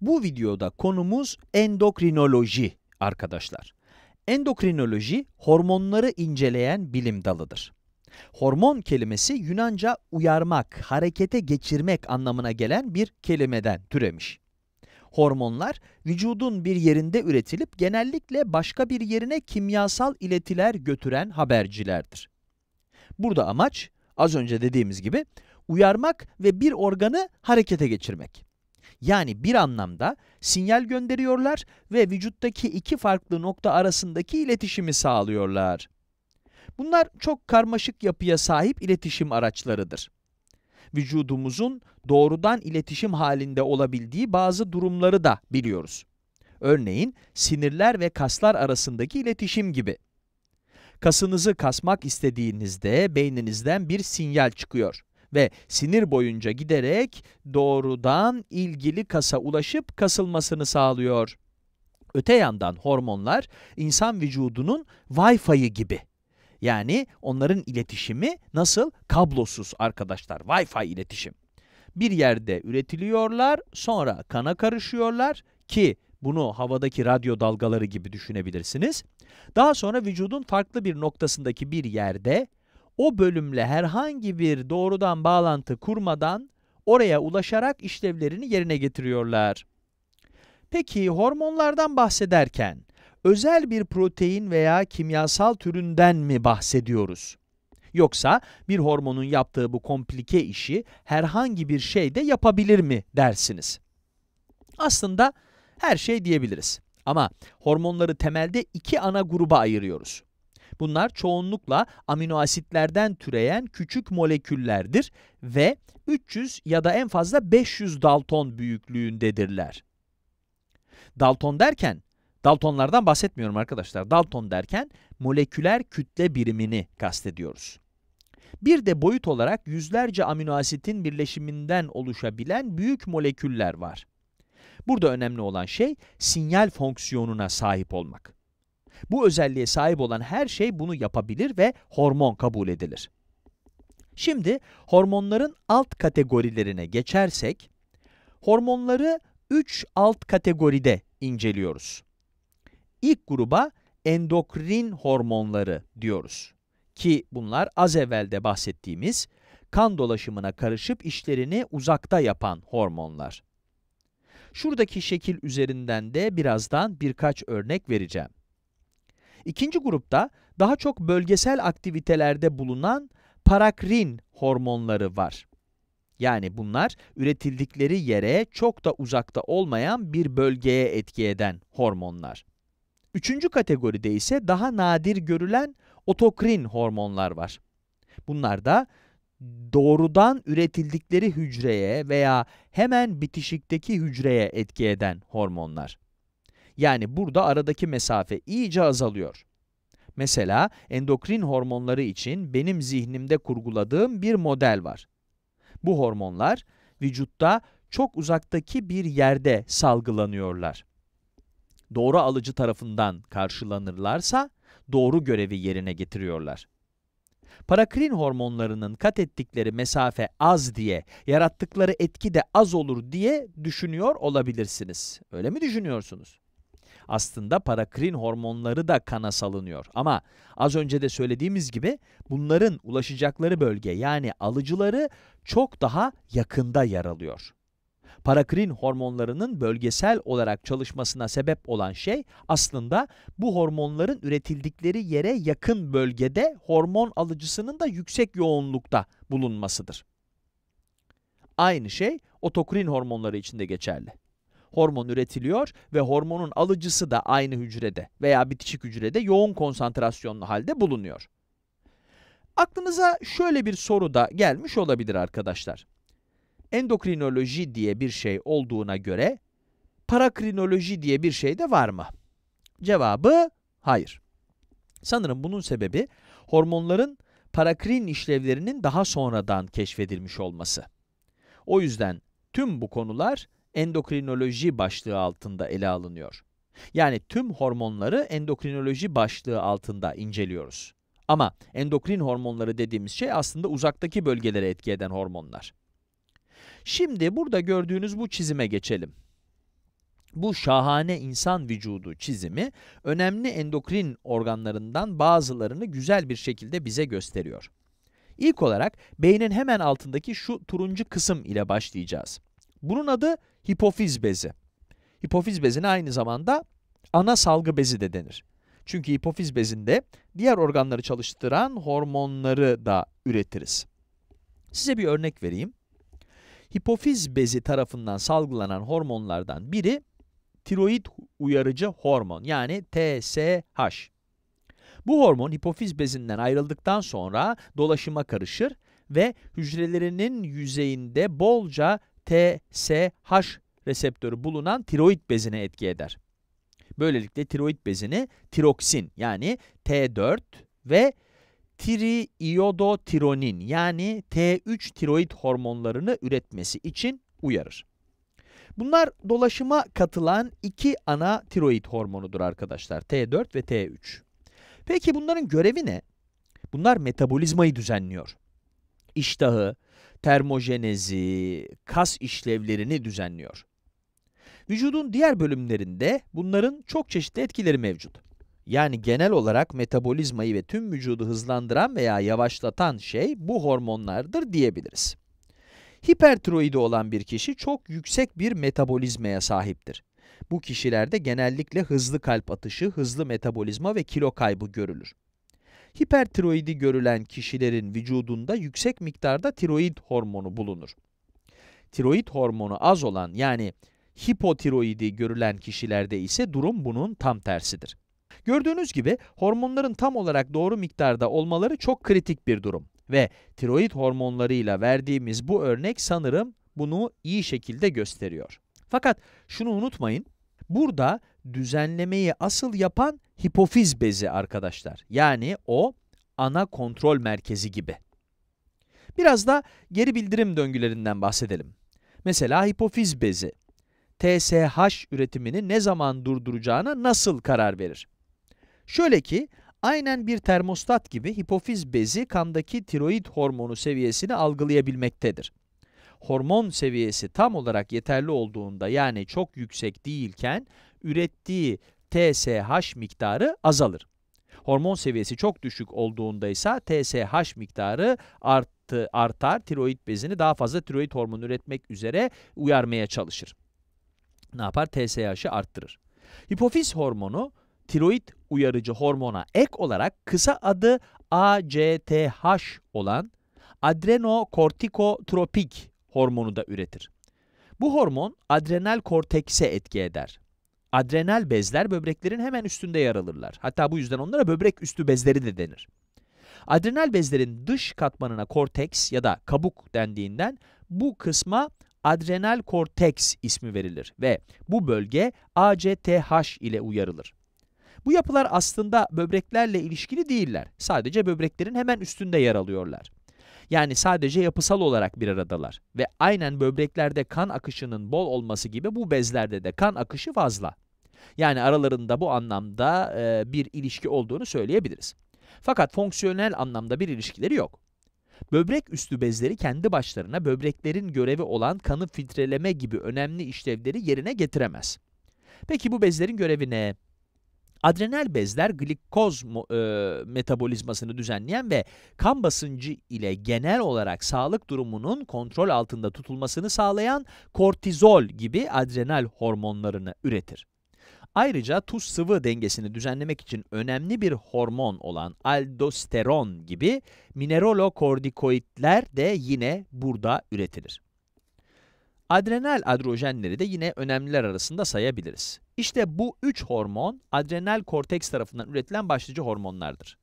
Bu videoda konumuz endokrinoloji arkadaşlar. Endokrinoloji hormonları inceleyen bilim dalıdır. Hormon kelimesi Yunanca uyarmak, harekete geçirmek anlamına gelen bir kelimeden türemiş. Hormonlar vücudun bir yerinde üretilip genellikle başka bir yerine kimyasal iletiler götüren habercilerdir. Burada amaç az önce dediğimiz gibi uyarmak ve bir organı harekete geçirmek. Yani bir anlamda sinyal gönderiyorlar ve vücuttaki iki farklı nokta arasındaki iletişimi sağlıyorlar. Bunlar çok karmaşık yapıya sahip iletişim araçlarıdır. Vücudumuzun doğrudan iletişim halinde olabildiği bazı durumları da biliyoruz. Örneğin sinirler ve kaslar arasındaki iletişim gibi. Kasınızı kasmak istediğinizde beyninizden bir sinyal çıkıyor ve sinir boyunca giderek doğrudan ilgili kasa ulaşıp kasılmasını sağlıyor. Öte yandan hormonlar insan vücudunun Wi-Fi'yi gibi. Yani onların iletişimi nasıl? Kablosuz arkadaşlar. Wi-Fi iletişim. Bir yerde üretiliyorlar, sonra kana karışıyorlar ki bunu havadaki radyo dalgaları gibi düşünebilirsiniz. Daha sonra vücudun farklı bir noktasındaki bir yerde o bölümle herhangi bir doğrudan bağlantı kurmadan oraya ulaşarak işlevlerini yerine getiriyorlar. Peki hormonlardan bahsederken özel bir protein veya kimyasal türünden mi bahsediyoruz? Yoksa bir hormonun yaptığı bu komplike işi herhangi bir şey de yapabilir mi dersiniz? Aslında her şey diyebiliriz. Ama hormonları temelde iki ana gruba ayırıyoruz. Bunlar çoğunlukla amino asitlerden türeyen küçük moleküllerdir ve 300 ya da en fazla 500 dalton büyüklüğündedirler. Dalton derken, daltonlardan bahsetmiyorum arkadaşlar. Dalton derken moleküler kütle birimini kastediyoruz. Bir de boyut olarak yüzlerce amino asitin birleşiminden oluşabilen büyük moleküller var. Burada önemli olan şey sinyal fonksiyonuna sahip olmak. Bu özelliğe sahip olan her şey bunu yapabilir ve hormon kabul edilir. Şimdi hormonların alt kategorilerine geçersek, hormonları 3 alt kategoride inceliyoruz. İlk gruba endokrin hormonları diyoruz. Ki bunlar az evvelde bahsettiğimiz kan dolaşımına karışıp işlerini uzakta yapan hormonlar. Şuradaki şekil üzerinden de birazdan birkaç örnek vereceğim. İkinci grupta daha çok bölgesel aktivitelerde bulunan parakrin hormonları var. Yani bunlar üretildikleri yere çok da uzakta olmayan bir bölgeye etki eden hormonlar. Üçüncü kategoride ise daha nadir görülen otokrin hormonlar var. Bunlar da doğrudan üretildikleri hücreye veya hemen bitişikteki hücreye etki eden hormonlar. Yani burada aradaki mesafe iyice azalıyor. Mesela endokrin hormonları için benim zihnimde kurguladığım bir model var. Bu hormonlar vücutta çok uzaktaki bir yerde salgılanıyorlar. Doğru alıcı tarafından karşılanırlarsa doğru görevi yerine getiriyorlar. Parakrin hormonlarının kat ettikleri mesafe az diye, yarattıkları etki de az olur diye düşünüyor olabilirsiniz. Öyle mi düşünüyorsunuz? Aslında parakrin hormonları da kana salınıyor. Ama az önce de söylediğimiz gibi bunların ulaşacakları bölge yani alıcıları çok daha yakında yer alıyor. Parakrin hormonlarının bölgesel olarak çalışmasına sebep olan şey aslında bu hormonların üretildikleri yere yakın bölgede hormon alıcısının da yüksek yoğunlukta bulunmasıdır. Aynı şey otokrin hormonları için de geçerli hormon üretiliyor ve hormonun alıcısı da aynı hücrede veya bitişik hücrede yoğun konsantrasyonlu halde bulunuyor. Aklınıza şöyle bir soru da gelmiş olabilir arkadaşlar. Endokrinoloji diye bir şey olduğuna göre parakrinoloji diye bir şey de var mı? Cevabı hayır. Sanırım bunun sebebi hormonların parakrin işlevlerinin daha sonradan keşfedilmiş olması. O yüzden tüm bu konular endokrinoloji başlığı altında ele alınıyor. Yani tüm hormonları endokrinoloji başlığı altında inceliyoruz. Ama endokrin hormonları dediğimiz şey aslında uzaktaki bölgelere etki eden hormonlar. Şimdi burada gördüğünüz bu çizime geçelim. Bu şahane insan vücudu çizimi önemli endokrin organlarından bazılarını güzel bir şekilde bize gösteriyor. İlk olarak beynin hemen altındaki şu turuncu kısım ile başlayacağız. Bunun adı hipofiz bezi. Hipofiz bezine aynı zamanda ana salgı bezi de denir. Çünkü hipofiz bezinde diğer organları çalıştıran hormonları da üretiriz. Size bir örnek vereyim. Hipofiz bezi tarafından salgılanan hormonlardan biri tiroid uyarıcı hormon yani TSH. Bu hormon hipofiz bezinden ayrıldıktan sonra dolaşıma karışır ve hücrelerinin yüzeyinde bolca TSH reseptörü bulunan tiroid bezine etki eder. Böylelikle tiroid bezini tiroksin yani T4 ve triiodotironin yani T3 tiroid hormonlarını üretmesi için uyarır. Bunlar dolaşıma katılan iki ana tiroid hormonudur arkadaşlar. T4 ve T3. Peki bunların görevi ne? Bunlar metabolizmayı düzenliyor. İştahı, termojenezi, kas işlevlerini düzenliyor. Vücudun diğer bölümlerinde bunların çok çeşitli etkileri mevcut. Yani genel olarak metabolizmayı ve tüm vücudu hızlandıran veya yavaşlatan şey bu hormonlardır diyebiliriz. Hipertiroidi olan bir kişi çok yüksek bir metabolizmaya sahiptir. Bu kişilerde genellikle hızlı kalp atışı, hızlı metabolizma ve kilo kaybı görülür hipertiroidi görülen kişilerin vücudunda yüksek miktarda tiroid hormonu bulunur. Tiroid hormonu az olan yani hipotiroidi görülen kişilerde ise durum bunun tam tersidir. Gördüğünüz gibi hormonların tam olarak doğru miktarda olmaları çok kritik bir durum ve tiroid hormonlarıyla verdiğimiz bu örnek sanırım bunu iyi şekilde gösteriyor. Fakat şunu unutmayın, Burada düzenlemeyi asıl yapan hipofiz bezi arkadaşlar. Yani o ana kontrol merkezi gibi. Biraz da geri bildirim döngülerinden bahsedelim. Mesela hipofiz bezi, TSH üretimini ne zaman durduracağına nasıl karar verir? Şöyle ki, aynen bir termostat gibi hipofiz bezi kandaki tiroid hormonu seviyesini algılayabilmektedir hormon seviyesi tam olarak yeterli olduğunda yani çok yüksek değilken ürettiği TSH miktarı azalır. Hormon seviyesi çok düşük olduğunda ise TSH miktarı arttı, artar, tiroid bezini daha fazla tiroid hormonu üretmek üzere uyarmaya çalışır. Ne yapar? TSH'ı arttırır. Hipofiz hormonu tiroid uyarıcı hormona ek olarak kısa adı ACTH olan adrenokortikotropik hormonu da üretir. Bu hormon adrenal kortekse etki eder. Adrenal bezler böbreklerin hemen üstünde yer alırlar. Hatta bu yüzden onlara böbrek üstü bezleri de denir. Adrenal bezlerin dış katmanına korteks ya da kabuk dendiğinden bu kısma adrenal korteks ismi verilir ve bu bölge ACTH ile uyarılır. Bu yapılar aslında böbreklerle ilişkili değiller. Sadece böbreklerin hemen üstünde yer alıyorlar. Yani sadece yapısal olarak bir aradalar. Ve aynen böbreklerde kan akışının bol olması gibi bu bezlerde de kan akışı fazla. Yani aralarında bu anlamda e, bir ilişki olduğunu söyleyebiliriz. Fakat fonksiyonel anlamda bir ilişkileri yok. Böbrek üstü bezleri kendi başlarına böbreklerin görevi olan kanı filtreleme gibi önemli işlevleri yerine getiremez. Peki bu bezlerin görevi ne? Adrenal bezler glikoz e, metabolizmasını düzenleyen ve kan basıncı ile genel olarak sağlık durumunun kontrol altında tutulmasını sağlayan kortizol gibi adrenal hormonlarını üretir. Ayrıca tuz sıvı dengesini düzenlemek için önemli bir hormon olan aldosteron gibi mineralokortikoidler de yine burada üretilir. Adrenal adrojenleri de yine önemliler arasında sayabiliriz. İşte bu üç hormon adrenal korteks tarafından üretilen başlıca hormonlardır.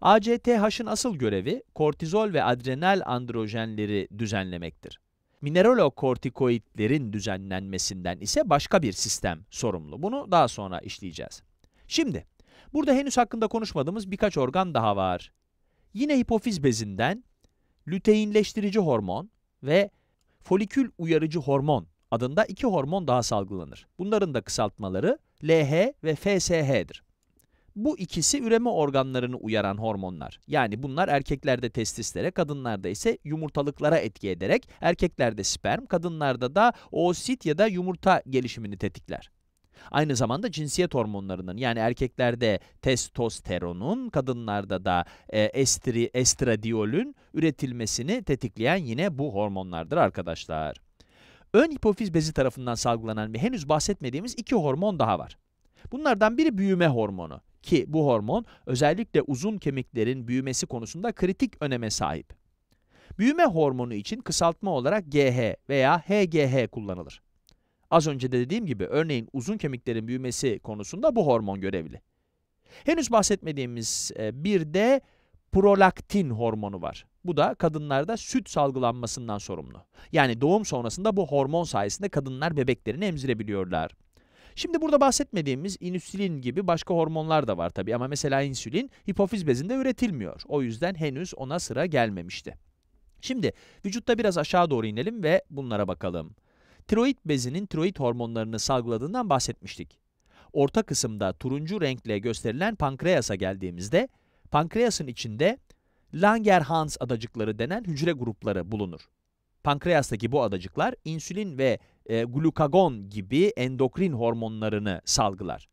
ACTH'ın asıl görevi kortizol ve adrenal androjenleri düzenlemektir. Mineralokortikoidlerin düzenlenmesinden ise başka bir sistem sorumlu. Bunu daha sonra işleyeceğiz. Şimdi, burada henüz hakkında konuşmadığımız birkaç organ daha var. Yine hipofiz bezinden luteinleştirici hormon ve folikül uyarıcı hormon adında iki hormon daha salgılanır. Bunların da kısaltmaları LH ve FSH'dir. Bu ikisi üreme organlarını uyaran hormonlar. Yani bunlar erkeklerde testislere, kadınlarda ise yumurtalıklara etki ederek erkeklerde sperm, kadınlarda da oosit ya da yumurta gelişimini tetikler. Aynı zamanda cinsiyet hormonlarının yani erkeklerde testosteronun, kadınlarda da e, estri, estradiolün üretilmesini tetikleyen yine bu hormonlardır arkadaşlar. Ön hipofiz bezi tarafından salgılanan ve henüz bahsetmediğimiz iki hormon daha var. Bunlardan biri büyüme hormonu ki bu hormon özellikle uzun kemiklerin büyümesi konusunda kritik öneme sahip. Büyüme hormonu için kısaltma olarak GH veya HGH kullanılır. Az önce de dediğim gibi örneğin uzun kemiklerin büyümesi konusunda bu hormon görevli. Henüz bahsetmediğimiz e, bir de prolaktin hormonu var. Bu da kadınlarda süt salgılanmasından sorumlu. Yani doğum sonrasında bu hormon sayesinde kadınlar bebeklerini emzirebiliyorlar. Şimdi burada bahsetmediğimiz insülin gibi başka hormonlar da var tabi ama mesela insülin hipofiz bezinde üretilmiyor. O yüzden henüz ona sıra gelmemişti. Şimdi vücutta biraz aşağı doğru inelim ve bunlara bakalım tiroid bezinin tiroid hormonlarını salgıladığından bahsetmiştik. Orta kısımda turuncu renkle gösterilen pankreasa geldiğimizde, pankreasın içinde Langerhans adacıkları denen hücre grupları bulunur. Pankreastaki bu adacıklar insülin ve e, glukagon gibi endokrin hormonlarını salgılar.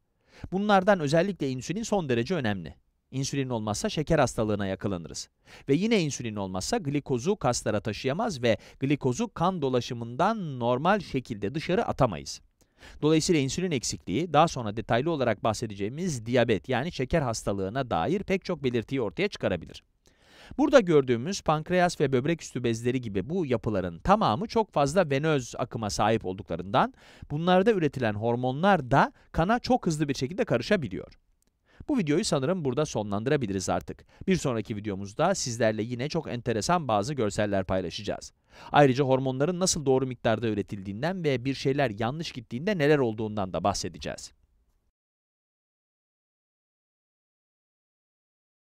Bunlardan özellikle insülin son derece önemli. İnsülin olmazsa şeker hastalığına yakalanırız. Ve yine insülin olmazsa glikozu kaslara taşıyamaz ve glikozu kan dolaşımından normal şekilde dışarı atamayız. Dolayısıyla insülin eksikliği daha sonra detaylı olarak bahsedeceğimiz diyabet yani şeker hastalığına dair pek çok belirtiyi ortaya çıkarabilir. Burada gördüğümüz pankreas ve böbrek üstü bezleri gibi bu yapıların tamamı çok fazla venöz akıma sahip olduklarından bunlarda üretilen hormonlar da kana çok hızlı bir şekilde karışabiliyor. Bu videoyu sanırım burada sonlandırabiliriz artık. Bir sonraki videomuzda sizlerle yine çok enteresan bazı görseller paylaşacağız. Ayrıca hormonların nasıl doğru miktarda üretildiğinden ve bir şeyler yanlış gittiğinde neler olduğundan da bahsedeceğiz.